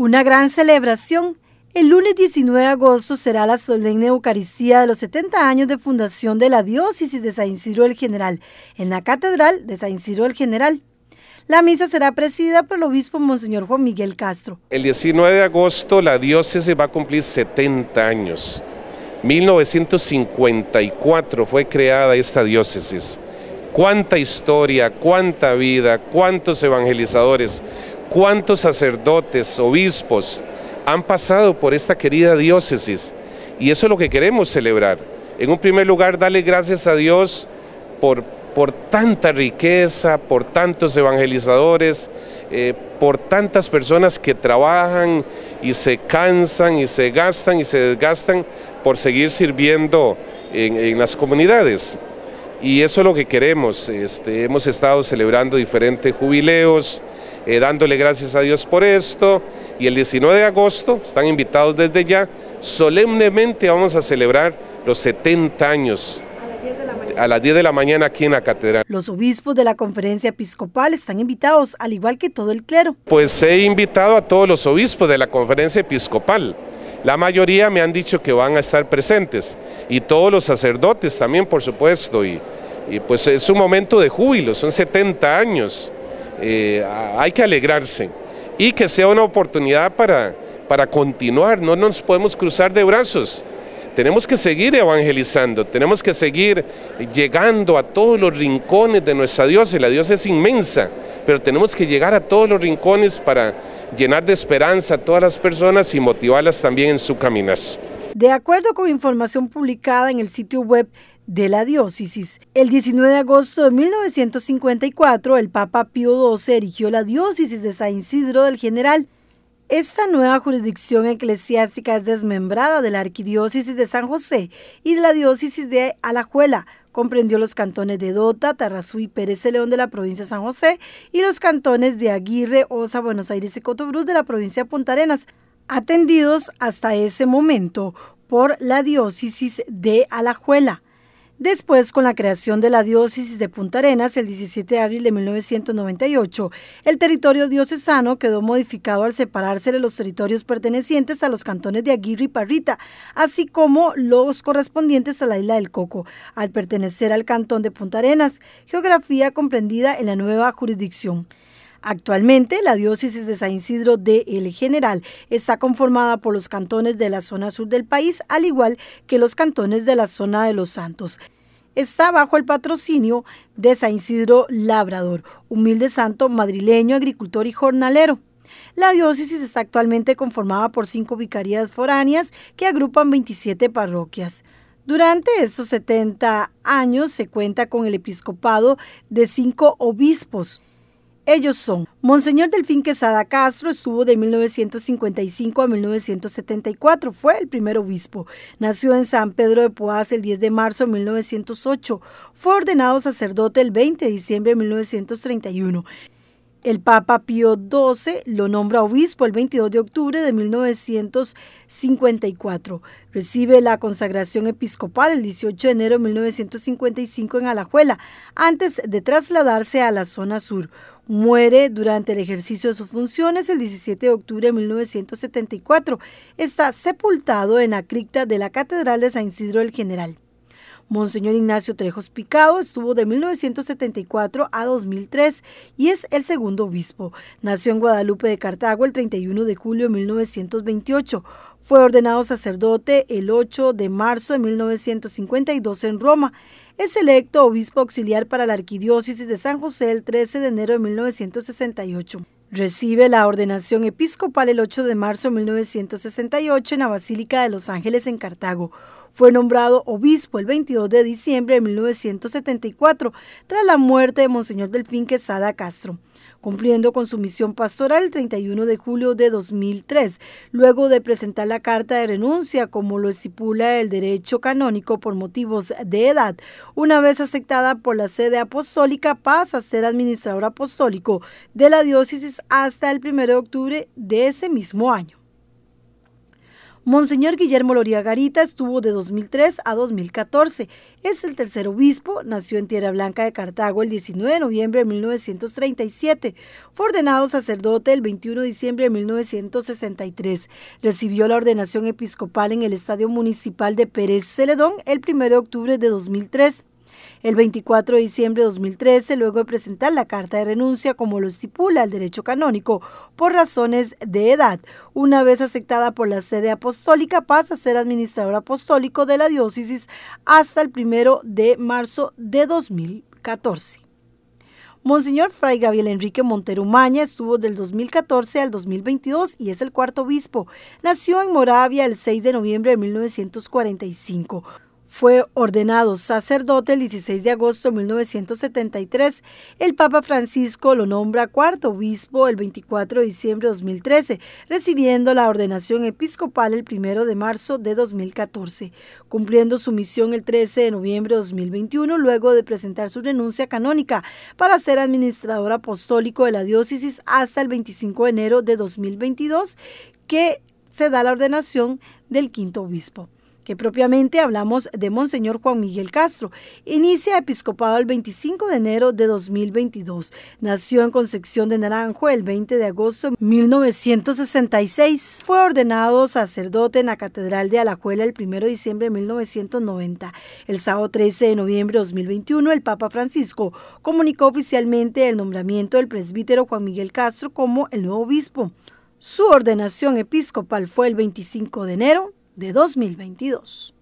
Una gran celebración. El lunes 19 de agosto será la solemne Eucaristía de los 70 años de fundación de la diócesis de San Isidro el General, en la Catedral de San Isidro el General. La misa será presidida por el obispo Monseñor Juan Miguel Castro. El 19 de agosto la diócesis va a cumplir 70 años. 1954 fue creada esta diócesis. Cuánta historia, cuánta vida, cuántos evangelizadores, cuántos sacerdotes, obispos han pasado por esta querida diócesis y eso es lo que queremos celebrar. En un primer lugar, darle gracias a Dios por, por tanta riqueza, por tantos evangelizadores, eh, por tantas personas que trabajan y se cansan y se gastan y se desgastan por seguir sirviendo en, las comunidades. Y eso es lo que queremos. Este, hemos estado celebrando diferentes jubileos, eh, dándole gracias a Dios por esto. Y el 19 de agosto, están invitados desde ya, solemnemente vamos a celebrar los 70 años a las 10 de la mañana aquí en la catedral. Los obispos de la conferencia episcopal están invitados, al igual que todo el clero. Pues he invitado a todos los obispos de la conferencia episcopal. La mayoría me han dicho que van a estar presentes y todos los sacerdotes también, por supuesto. Y, y pues es un momento de júbilo, son 70 años eh, hay que alegrarse y que sea una oportunidad para, para continuar, no nos podemos cruzar de brazos. Tenemos que seguir evangelizando, tenemos que seguir llegando a todos los rincones de nuestra diosa, la Dios es inmensa, pero tenemos que llegar a todos los rincones para llenar de esperanza a todas las personas y motivarlas también en su caminar. De acuerdo con información publicada en el sitio web de la diócesis. El 19 de agosto de 1954, el Papa Pío XII erigió la diócesis de San Isidro del General. Esta nueva jurisdicción eclesiástica es desmembrada de la arquidiócesis de San José y de la diócesis de Alajuela, comprendió los cantones de Dota, Tarrazú y Pérez de León de la provincia de San José y los cantones de Aguirre, Osa, Buenos Aires y Cotobruz de la provincia de Punta Arenas, atendidos hasta ese momento por la diócesis de Alajuela. Después, con la creación de la diócesis de Punta Arenas el 17 de abril de 1998, el territorio diocesano quedó modificado al separarse de los territorios pertenecientes a los cantones de Aguirre y Parrita, así como los correspondientes a la isla del Coco, al pertenecer al cantón de Punta Arenas, geografía comprendida en la nueva jurisdicción. Actualmente, la diócesis de San Isidro de El General está conformada por los cantones de la zona sur del país, al igual que los cantones de la zona de Los Santos está bajo el patrocinio de San Isidro Labrador, humilde santo madrileño, agricultor y jornalero. La diócesis está actualmente conformada por cinco vicarías foráneas que agrupan 27 parroquias. Durante esos 70 años se cuenta con el episcopado de cinco obispos. Ellos son, Monseñor Delfín Quesada Castro estuvo de 1955 a 1974, fue el primer obispo. Nació en San Pedro de Poás el 10 de marzo de 1908, fue ordenado sacerdote el 20 de diciembre de 1931. El Papa Pío XII lo nombra obispo el 22 de octubre de 1954. Recibe la consagración episcopal el 18 de enero de 1955 en Alajuela, antes de trasladarse a la zona sur. Muere durante el ejercicio de sus funciones el 17 de octubre de 1974. Está sepultado en la cripta de la Catedral de San Isidro el General. Monseñor Ignacio Trejos Picado estuvo de 1974 a 2003 y es el segundo obispo. Nació en Guadalupe de Cartago el 31 de julio de 1928. Fue ordenado sacerdote el 8 de marzo de 1952 en Roma es electo obispo auxiliar para la Arquidiócesis de San José el 13 de enero de 1968. Recibe la ordenación episcopal el 8 de marzo de 1968 en la Basílica de los Ángeles en Cartago. Fue nombrado obispo el 22 de diciembre de 1974 tras la muerte de Monseñor Delfín Quesada Castro cumpliendo con su misión pastoral el 31 de julio de 2003, luego de presentar la carta de renuncia como lo estipula el derecho canónico por motivos de edad. Una vez aceptada por la sede apostólica, pasa a ser administrador apostólico de la diócesis hasta el 1 de octubre de ese mismo año. Monseñor Guillermo Loria Garita estuvo de 2003 a 2014. Es el tercer obispo, nació en Tierra Blanca de Cartago el 19 de noviembre de 1937. Fue ordenado sacerdote el 21 de diciembre de 1963. Recibió la ordenación episcopal en el Estadio Municipal de Pérez Celedón el 1 de octubre de 2003. El 24 de diciembre de 2013, luego de presentar la carta de renuncia como lo estipula el derecho canónico por razones de edad, una vez aceptada por la sede apostólica, pasa a ser administrador apostólico de la diócesis hasta el 1 de marzo de 2014. Monseñor Fray Gabriel Enrique Montero Maña estuvo del 2014 al 2022 y es el cuarto obispo. Nació en Moravia el 6 de noviembre de 1945 fue ordenado sacerdote el 16 de agosto de 1973. El Papa Francisco lo nombra cuarto obispo el 24 de diciembre de 2013, recibiendo la ordenación episcopal el 1 de marzo de 2014, cumpliendo su misión el 13 de noviembre de 2021 luego de presentar su renuncia canónica para ser administrador apostólico de la diócesis hasta el 25 de enero de 2022, que se da la ordenación del quinto obispo que propiamente hablamos de Monseñor Juan Miguel Castro. Inicia episcopado el 25 de enero de 2022. Nació en Concepción de Naranjo el 20 de agosto de 1966. Fue ordenado sacerdote en la Catedral de Alajuela el 1 de diciembre de 1990. El sábado 13 de noviembre de 2021, el Papa Francisco comunicó oficialmente el nombramiento del presbítero Juan Miguel Castro como el nuevo obispo. Su ordenación episcopal fue el 25 de enero de 2022.